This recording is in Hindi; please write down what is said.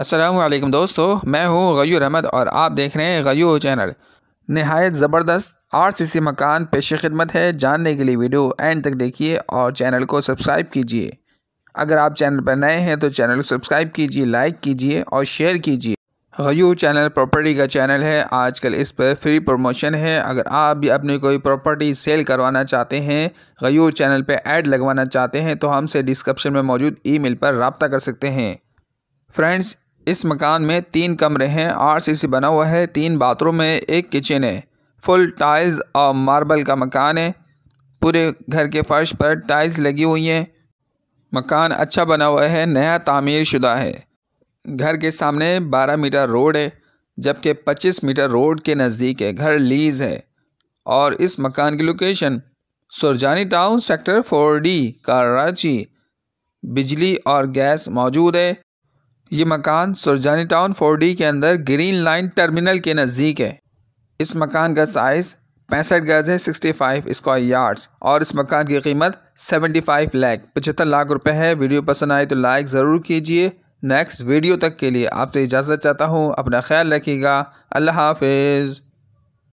असलम दोस्तों मैं हूँ गयूर अहमद और आप देख रहे हैं गयूर चैनल नहायत ज़बरदस्त आर सी सी मकान पेश खिदमत है जानने के लिए वीडियो एंड तक देखिए और चैनल को सब्सक्राइब कीजिए अगर आप चैनल पर नए हैं तो चैनल को सब्सक्राइब कीजिए लाइक कीजिए और शेयर कीजिए गयूर चैनल प्रॉपर्टी का चैनल है आजकल इस पर फ्री प्रमोशन है अगर आप भी अपनी कोई प्रॉपर्टी सेल करवाना चाहते हैं गयूर चैनल पर ऐड लगवाना चाहते हैं तो हमसे डिस्क्रिप्शन में मौजूद ईमेल पर रबता कर सकते हैं फ्रेंड्स इस मकान में तीन कमरे हैं सी सी बना हुआ है तीन बाथरूम है एक किचन है फुल टाइल्स और मार्बल का मकान है पूरे घर के फर्श पर टाइल्स लगी हुई हैं मकान अच्छा बना हुआ है नया तामीर शुदा है घर के सामने 12 मीटर रोड है जबकि 25 मीटर रोड के नज़दीक है घर लीज़ है और इस मकान की location Surjani town sector four D Karachi बिजली और गैस मौजूद है ये मकान सुरजानी टाउन फोर के अंदर ग्रीन लाइन टर्मिनल के नज़दीक है इस मकान का साइज़ पैंसठ गज है 65 स्क्वायर यार्ड्स और इस मकान की कीमत 75 लाख पचहत्तर लाख रुपए है वीडियो पसंद आए तो लाइक ज़रूर कीजिए नेक्स्ट वीडियो तक के लिए आपसे इजाज़त चाहता हूँ अपना ख्याल रखिएगा अल्लाह हाफिज़